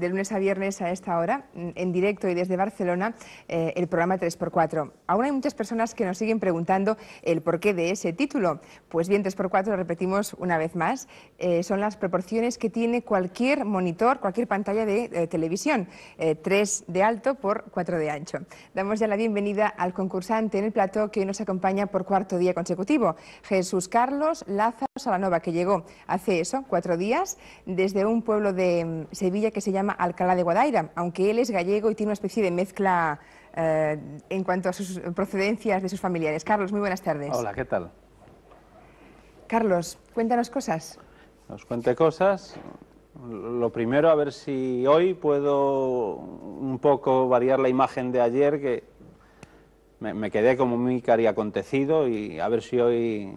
de lunes a viernes a esta hora, mm, en directo y desde Barcelona, eh, el programa 3x4. Aún hay muchas personas que nos siguen preguntando el porqué de ese título. Pues bien, 3x4 lo repetimos una vez más. Eh, son las proporciones que tiene cualquier monitor, cualquier pantalla de, eh, televisión. 3 de alto por 4 de ancho. Damos ya la bienvenida al concursante en el plató que hoy nos acompaña por cuarto día consecutivo, Jesús Carlos Lázaro Salanova, que llegó hace eso, cuatro días, desde un pueblo de mm, Sevilla que se llama llama Alcalá de Guadaira, aunque él es gallego y tiene una especie de mezcla eh, en cuanto a sus procedencias de sus familiares. Carlos, muy buenas tardes. Hola, ¿qué tal? Carlos, cuéntanos cosas. Os cuente cosas. Lo primero, a ver si hoy puedo un poco variar la imagen de ayer, que me, me quedé como muy cari acontecido, y a ver si hoy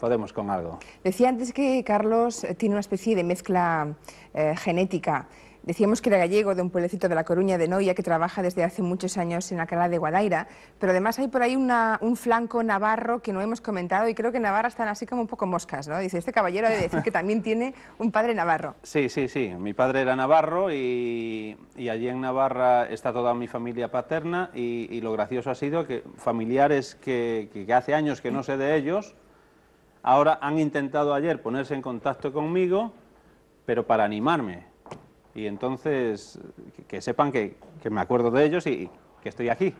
podemos con algo. Decía antes que Carlos eh, tiene una especie de mezcla eh, genética. Decíamos que era gallego de un pueblecito de La Coruña de Noia que trabaja desde hace muchos años en la cala de Guadaira, pero además hay por ahí un flanco navarro que no hemos comentado y creo que en Navarra están así como un poco moscas, ¿no? Dice, este caballero de decir que también tiene un padre navarro. Sí, sí, sí, mi padre era navarro y, allí en Navarra está toda mi familia paterna y, lo gracioso ha sido que familiares que hace años que no sé de ellos, Ahora han intentado ayer ponerse en contacto conmigo, pero para animarme. Y entonces, que sepan que, me acuerdo de ellos y, que estoy aquí.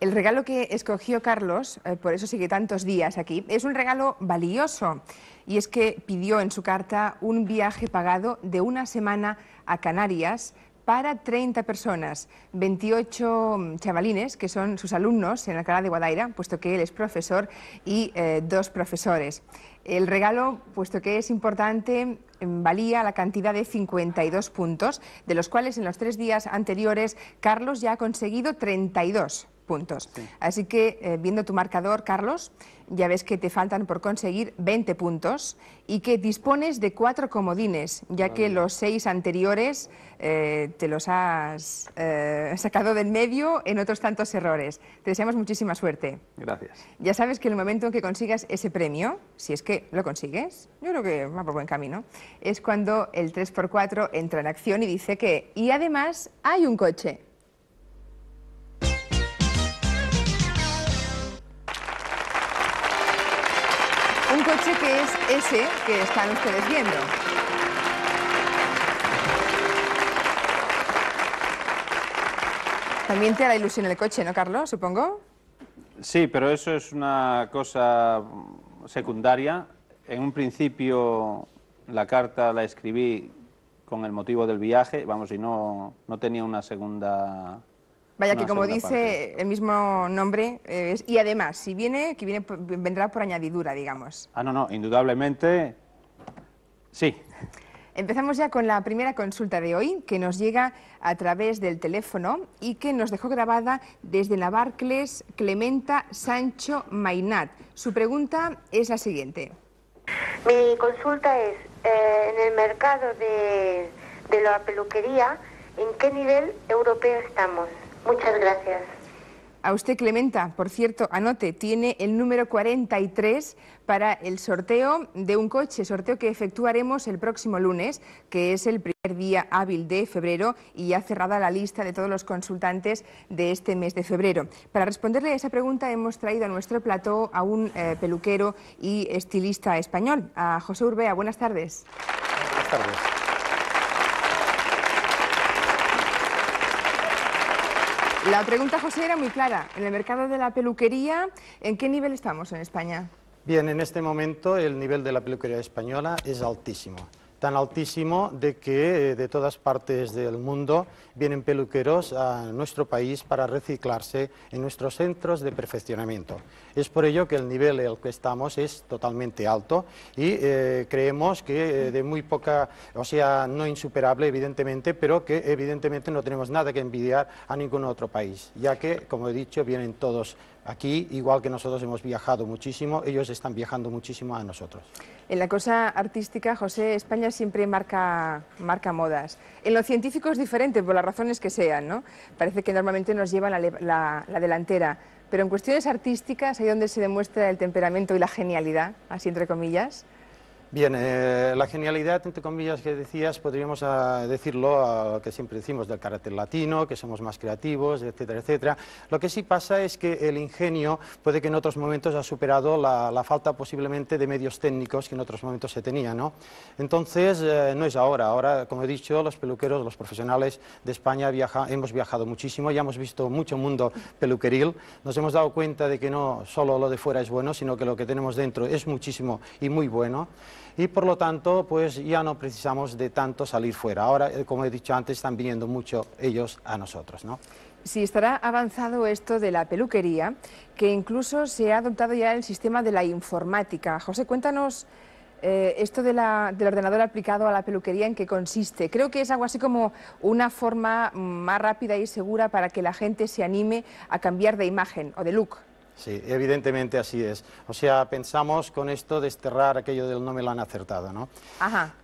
El regalo que escogió Carlos, eh, por eso sigue tantos días aquí, es un regalo valioso. Y es que pidió en su carta un viaje pagado de una semana a Canarias para 30 personas, 28 mm, chavalines que son sus alumnos en Alcalá de Guadaira, puesto que él es profesor, y eh, dos profesores. El regalo, puesto que es importante, em, valía la cantidad de 52 puntos, de los cuales en los tres días anteriores Carlos ya ha conseguido 32 puntos. Así que, eh, viendo tu marcador, Carlos, ya ves que te faltan por conseguir 20 puntos y que dispones de cuatro comodines, ya que los seis anteriores eh, te los has eh, sacado del medio en otros tantos errores. Te deseamos muchísima suerte. Gracias. Ya sabes que en el momento en que consigas ese premio, si es que lo consigues, yo creo que va por buen camino, es cuando el 3x4 entra en acción y dice que, y además hay un coche. Un coche que es ese que están ustedes viendo. También te da ilusión el coche, ¿no, Carlos? Supongo. Sí, pero eso es una cosa secundaria. En un principio la carta la escribí con el motivo del viaje, vamos, y no, no tenía una segunda... Vaya que como dice el mismo nombre, es, y además, si viene, que viene, vendrá por añadidura, digamos. Ah, no, no, indudablemente, sí. Empezamos ya con la primera consulta de hoy, que nos llega a través del teléfono y que nos dejó grabada desde la Barclays Clementa Sancho Mainat. Su pregunta es la siguiente. Mi consulta es, eh, en el mercado de la peluquería, ¿en qué nivel europeo estamos? Muchas gracias. A usted, Clementa, por cierto, anote, tiene el número 43 para el sorteo de un coche, sorteo que efectuaremos el próximo lunes, que es el primer día hábil de febrero y ya cerrada la lista de todos los consultantes de este mes de febrero. Para responderle a esa pregunta hemos traído a nuestro plató a un eh, peluquero y estilista español, a José Urbea. Buenas tardes. Buenas tardes. La pregunta, José, era muy clara. En el mercado de la peluquería, ¿en qué nivel estamos en España? Bien, en este momento el nivel de la peluquería española es altísimo tan altísimo de que eh, de todas partes del mundo vienen peluqueros a nuestro país para reciclarse en nuestros centros de perfeccionamiento. Es por ello que el nivel en el que estamos es totalmente alto y eh, creemos que eh, de muy poca, o sea, no insuperable evidentemente, pero que evidentemente no tenemos nada que envidiar a ningún otro país, ya que, como he dicho, vienen todos Aquí, igual que nosotros hemos viajado muchísimo, ellos están viajando muchísimo a nosotros. En la cosa artística, José, España siempre marca, marca modas. En lo científico es diferente, por las razones que sean, ¿no? Parece que normalmente nos llevan la, delantera. Pero en cuestiones artísticas, hay donde se demuestra el temperamento y la genialidad, así entre comillas, Bien, eh, la genialidad, entre comillas, que decías, podríamos ah, decirlo que siempre decimos del carácter latino, que somos más creativos, etcétera, etcétera. Lo que sí pasa es que el ingenio puede que en otros momentos ha superado la, falta posiblemente de medios técnicos que en otros momentos se tenía, ¿no? Entonces, eh, no es ahora. Ahora, como he dicho, los peluqueros, los profesionales de España hemos viajado muchísimo, ya hemos visto mucho mundo peluqueril, nos hemos dado cuenta de que no solo lo de fuera es bueno, sino que lo que tenemos dentro es muchísimo y muy bueno y por lo tanto pues ya no precisamos de tanto salir fuera. Ahora, eh, como he dicho antes, están viniendo mucho ellos a nosotros. ¿no? si sí, estará avanzado esto de la peluquería, que incluso se ha adoptado ya el sistema de la informática. José, cuéntanos eh, esto de la, del ordenador aplicado a la peluquería, ¿en qué consiste? Creo que es algo así como una forma más rápida y segura para que la gente se anime a cambiar de imagen o de look. Sí, evidentemente así es. O sea, pensamos con esto desterrar aquello del no me lo han acertado, ¿no? Ajá.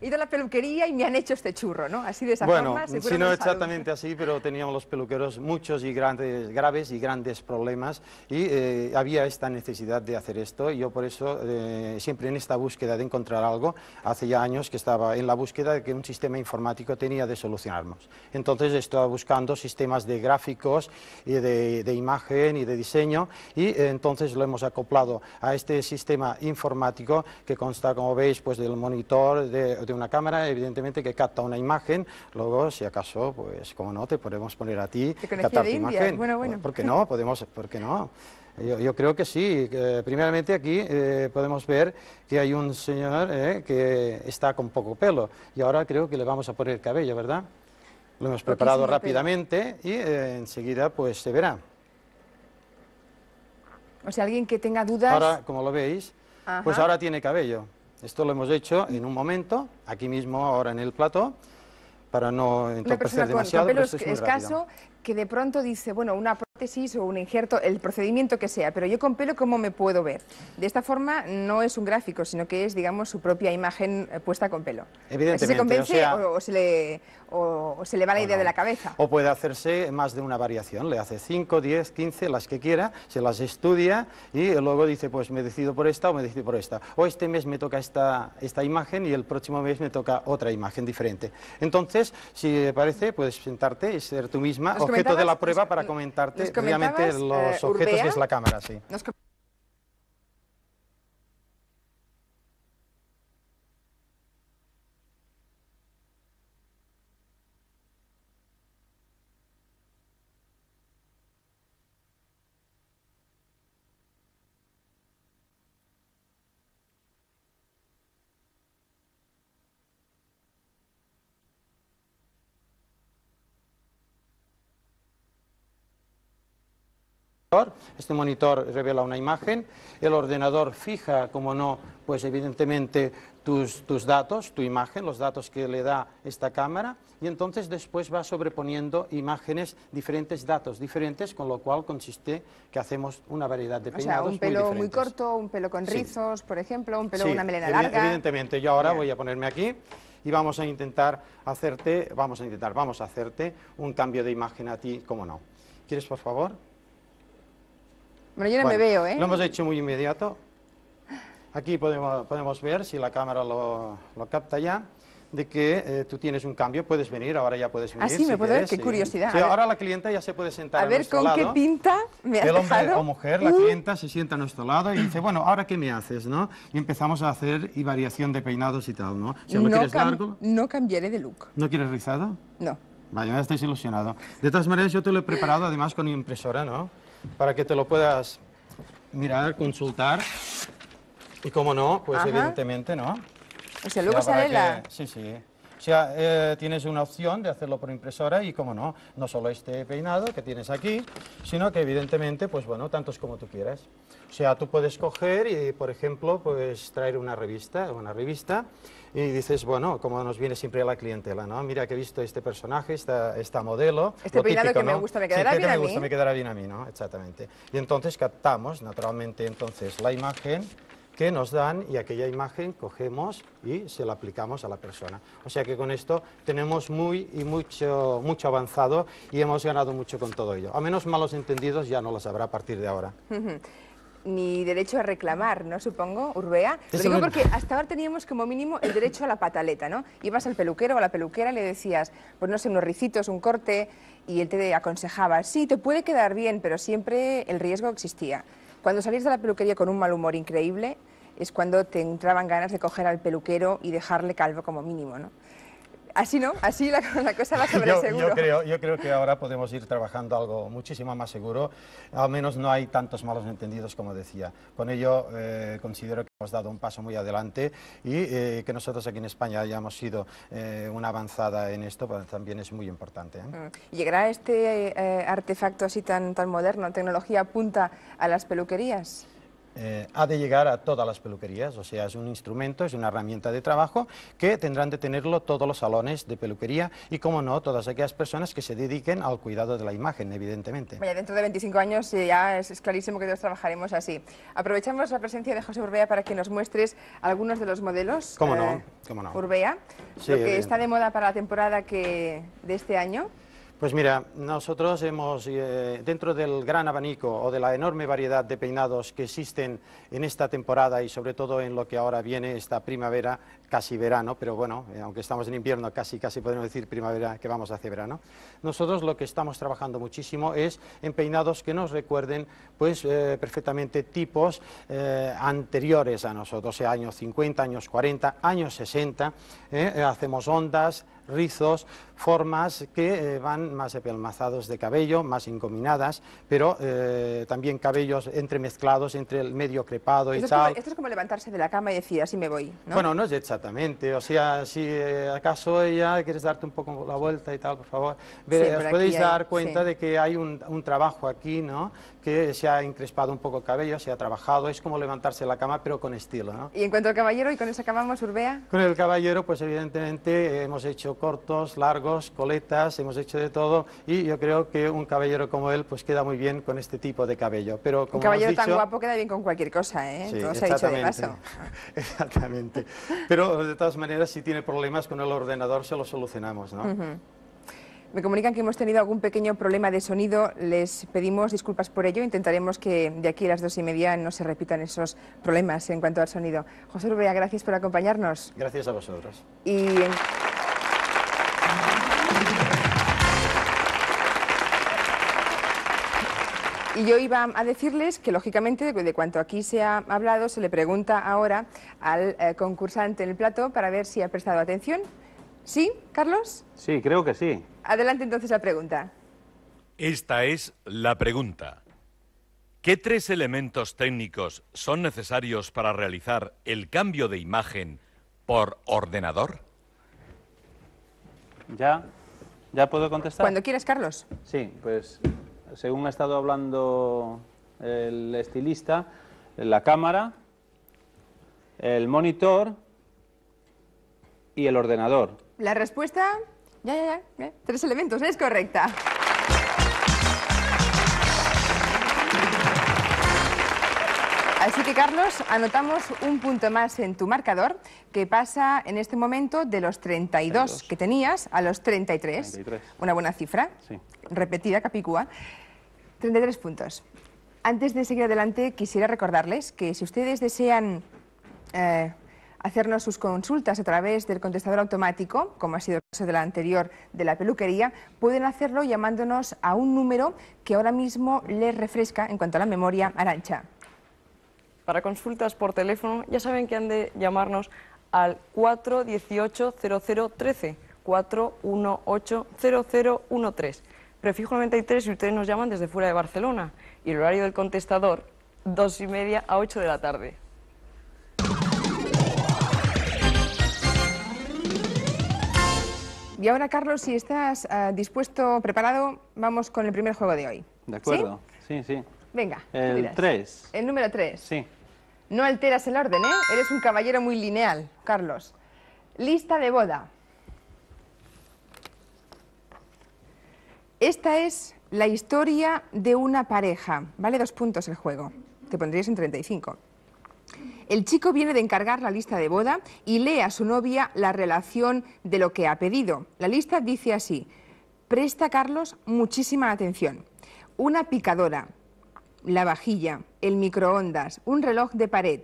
He ido a la peluquería y me han hecho este churro, ¿no? Así de esa bueno, forma. Bueno, si no exactamente así, pero teníamos los peluqueros muchos y grandes, graves y grandes problemas y eh, había esta necesidad de hacer esto y yo por eso eh, siempre en esta búsqueda de encontrar algo, hace ya años que estaba en la búsqueda de que un sistema informático tenía de solucionarnos. Entonces estaba buscando sistemas de gráficos y de imagen y de diseño y eh, entonces lo hemos acoplado a este sistema informático que consta, como veis, pues del monitor de, una cámara, evidentemente que capta una imagen, luego si acaso, pues como no, te podemos poner a ti ¿Te captar imagen. Bueno, bueno. ¿Por qué no? Podemos, porque no? Yo, creo que sí. Eh, primeramente aquí eh, podemos ver que hay un señor que está con poco pelo y ahora creo que le vamos a poner cabello, ¿verdad? Lo hemos preparado rápidamente y enseguida pues se verá. O sea, alguien que tenga dudas... Ahora, como lo veis, pues ahora tiene cabello. Esto lo hemos hecho en un momento, aquí mismo, ahora en el plato, para no entorpecer demasiado. Una persona es escaso que de pronto dice, bueno, una o un injerto, el procedimiento que sea, pero yo con pelo, ¿cómo me puedo ver? De esta forma no es un gráfico, sino que es, digamos, su propia imagen eh, puesta con pelo. Evidentemente. se convence o, se le, va la idea de la cabeza. O puede hacerse más de una variación, le hace 5, 10, 15, las que quiera, se las estudia y luego dice, pues me decido por esta o me decido por esta. O este mes me toca esta, esta imagen y el próximo mes me toca otra imagen diferente. Entonces, si te parece, puedes sentarte y ser tú misma objeto de la prueba para comentarte obviamente los eh, objetos que es la cámara, sí. Este monitor revela una imagen, el ordenador fija, como no, pues evidentemente tus, tus, datos, tu imagen, los datos que le da esta cámara, y entonces después va sobreponiendo imágenes, diferentes datos diferentes, con lo cual consiste que hacemos una variedad de peinados. O sea, un pelo muy, corto, un pelo con rizos, por ejemplo, un pelo, con una melena larga. Evidentemente, yo ahora voy a ponerme aquí y vamos a intentar hacerte, vamos a intentar, vamos a hacerte un cambio de imagen a ti, como no. ¿Quieres, por favor? Bueno, yo no me veo, ¿eh? Lo hemos hecho muy inmediato. Aquí podemos, podemos ver, si la cámara lo, lo capta ya, de que eh, tú tienes un cambio, puedes venir, ahora ya puedes ah, venir. Ah, me puedo ver, qué curiosidad. Sí, ahora la clienta ya se puede sentar a, ver, A ver, ¿con qué pinta me ha El hombre o mujer, la uh. clienta se sienta a nuestro lado y dice, bueno, ¿ahora qué me haces, no? Y empezamos a hacer y variación de peinados y tal, ¿no? Si no, quieres largo... No cambiaré de look. ¿No quieres rizado? No. Vaya, ya estáis ilusionado. De todas maneras, yo te lo he preparado además con mi impresora, ¿no? para que te lo puedas mirar, consultar. Y como no, pues evidentemente, ¿no? O sea, luego sale la... Sí, sí. O sea, eh, tienes una opción de hacerlo por impresora y, como no, no solo este peinado que tienes aquí, sino que evidentemente, pues bueno, tantos como tú quieras. O sea, tú puedes coger y, por ejemplo, pues traer una revista, una revista, y dices, bueno, como nos viene siempre la clientela, ¿no? Mira que he visto este personaje, esta, esta modelo. Este peinado que me gusta, me quedará sí, bien que me a gusta, mí. me quedará bien a mí, ¿no? Exactamente. Y entonces captamos, naturalmente, entonces la imagen que nos dan y aquella imagen cogemos y se la aplicamos a la persona. O sea que con esto tenemos muy y mucho, mucho avanzado y hemos ganado mucho con todo ello. A menos malos entendidos ya no los habrá a partir de ahora ni derecho a reclamar, ¿no? Supongo, Urbea. Lo porque hasta ahora teníamos como mínimo el derecho a la pataleta, ¿no? Ibas al peluquero o a la peluquera y le decías, pues no sé, unos ricitos, un corte, y él te aconsejaba, sí, te puede quedar bien, pero siempre el riesgo existía. Cuando salías de la peluquería con un mal humor increíble, es cuando te entraban ganas de coger al peluquero y dejarle calvo como mínimo, ¿no? Así no, así la, cosa va sobre yo, seguro. Yo creo, yo creo que ahora podemos ir trabajando algo muchísimo más seguro, al menos no hay tantos malos entendidos como decía. Con ello eh, considero que hemos dado un paso muy adelante y eh, que nosotros aquí en España hayamos sido eh, una avanzada en esto pues, también es muy importante. Mm. ¿Llegará este artefacto así tan, tan moderno, tecnología punta a las peluquerías? Eh, ha de llegar a todas las peluquerías, o sea, es un instrumento, es una herramienta de trabajo que tendrán de tenerlo todos los salones de peluquería y, como no, todas aquellas personas que se dediquen al cuidado de la imagen, evidentemente. dentro de 25 años eh, ya es, clarísimo que todos trabajaremos así. Aprovechamos la presencia de José Urbea para que nos muestres algunos de los modelos. ¿Cómo no? Eh, ¿Cómo no? Urbea, lo que está de moda para la temporada que, de este año. Pues mira, nosotros hemos, eh, dentro del gran abanico o de la enorme variedad de peinados que existen en esta temporada y sobre todo en lo que ahora viene, esta primavera, casi verano, pero bueno, eh, aunque estamos en invierno, casi, casi podemos decir primavera que vamos hacia verano, nosotros lo que estamos trabajando muchísimo es en peinados que nos recuerden pues eh, perfectamente tipos anteriores a nosotros, o años 50, años 40, años 60, hacemos ondas, rizos, formas que eh, van más apelmazados de cabello, más encominadas, pero eh, también cabellos entremezclados entre el medio crepado y tal. esto es como levantarse de la cama y decir, así me voy, Bueno, no es exactamente, o sea, si eh, acaso ella quieres darte un poco la vuelta y tal, por favor, os podéis dar cuenta de que hay un, trabajo aquí, ¿no?, que se ha encrespado un poco el cabello, se ha trabajado, es como levantarse de la cama, pero con estilo, ¿no? Y en cuanto al caballero, ¿y con esa cama acabamos, Urbea? Con el caballero, pues evidentemente hemos hecho cortos, largos, coletas, hemos hecho de todo y yo creo que un caballero como él pues queda muy bien con este tipo de cabello. Pero como un caballero tan guapo queda bien con cualquier cosa, ¿eh? todo se ha dicho de paso. exactamente. Pero de todas maneras, si tiene problemas con el ordenador, se lo solucionamos, ¿no? Me comunican que hemos tenido algún pequeño problema de sonido. Les pedimos disculpas por ello. Intentaremos que de aquí a las dos y media no se repitan esos problemas en cuanto al sonido. José Urbea, gracias por acompañarnos. Gracias a vosotros. Y... Y yo iba a decirles que, lógicamente, de cuanto aquí se ha hablado, se le pregunta ahora al eh, concursante en el plato para ver si ha prestado atención. ¿Sí, Carlos? Sí, creo que sí. Adelante entonces la pregunta. Esta es la pregunta. ¿Qué tres elementos técnicos son necesarios para realizar el cambio de imagen por ordenador? Ya, ya puedo contestar. Cuando quieras, Carlos. Sí, pues según ha estado hablando el estilista, la cámara, el monitor y el ordenador. La respuesta, ya, ya, ya, tres elementos, es correcta. Así que, Carlos, anotamos un punto más en tu marcador, que pasa en este momento de los 32, que tenías a los 33. Una buena cifra. Repetida, Capicúa. 33 puntos. Antes de seguir adelante, quisiera recordarles que si ustedes desean eh, hacernos sus consultas a través del contestador automático, como ha sido el caso de la anterior de la peluquería, pueden hacerlo llamándonos a un número que ahora mismo les refresca en cuanto a la memoria arancha. Para consultas por teléfono, ya saben que han de llamarnos al 418 0013 prefijo 93 y ustedes nos llaman desde fuera de Barcelona. Y el horario del contestador, dos y media a 8 de la tarde. Y ahora, Carlos, si estás ah, dispuesto, preparado, vamos con el primer juego de hoy. De acuerdo, sí, sí. Venga. El 3. El número 3. Sí. No alteras el orden, ¿eh? Eres un caballero muy lineal, Carlos. Lista de boda. Esta es la historia de una pareja. Vale dos puntos el juego. Te pondrías en 35. El chico viene de encargar la lista de boda y lee a su novia la relación de lo que ha pedido. La lista dice así. Presta, Carlos, muchísima atención. Una picadora, la vajilla, el microondas, un reloj de pared,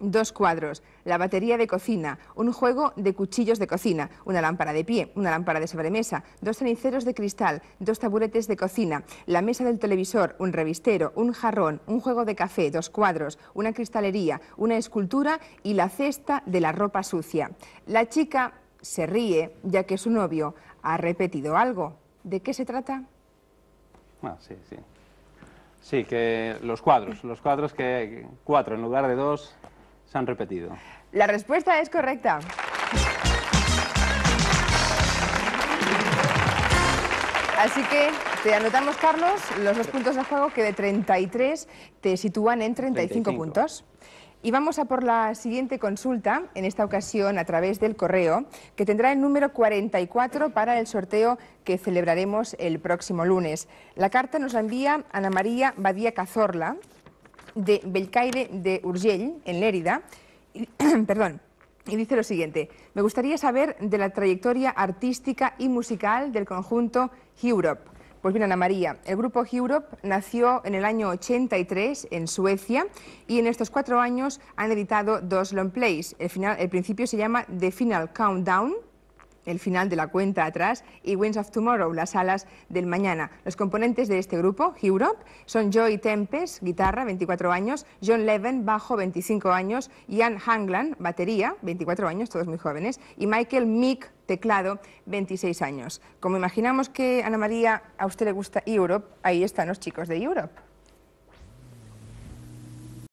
dos cuadros, la batería de cocina, un juego de cuchillos de cocina, una lámpara de pie, una lámpara de sobremesa, dos ceniceros de cristal, dos taburetes de cocina, la mesa del televisor, un revistero, un jarrón, un juego de café, dos cuadros, una cristalería, una escultura y la cesta de la ropa sucia. La chica se ríe ya que su novio ha repetido algo. ¿De qué se trata? Ah, sí, sí. Sí, que los cuadros, los cuadros que cuatro en lugar de dos se han repetido? La respuesta es correcta. Así que te anotamos, Carlos, los dos puntos de juego que de 33 te sitúan en 35, puntos. Y vamos a por la siguiente consulta, en esta ocasión a través del correo, que tendrá el número 44 para el sorteo que celebraremos el próximo lunes. La carta nos la envía Ana María Badía Cazorla, de Belcaire de Urgell, en Lérida, perdón, y dice lo siguiente, me gustaría saber de la trayectoria artística y musical del conjunto Europe. Pues mira Ana María, el grupo Europe nació en el año 83 en Suecia y en estos cuatro años han editado dos long plays. El, final, el principio se llama The Final Countdown, el final de la cuenta atrás, y Winds of Tomorrow, las alas del mañana. Los componentes de este grupo, Europe, son Joey Tempest, guitarra, 24 años, John Leven, bajo, 25 años, Ian Hangland, batería, 24 años, todos muy jóvenes, y Michael Mick, teclado, 26 años. Como imaginamos que, Ana María, a usted le gusta Europe, ahí están los chicos de Europe.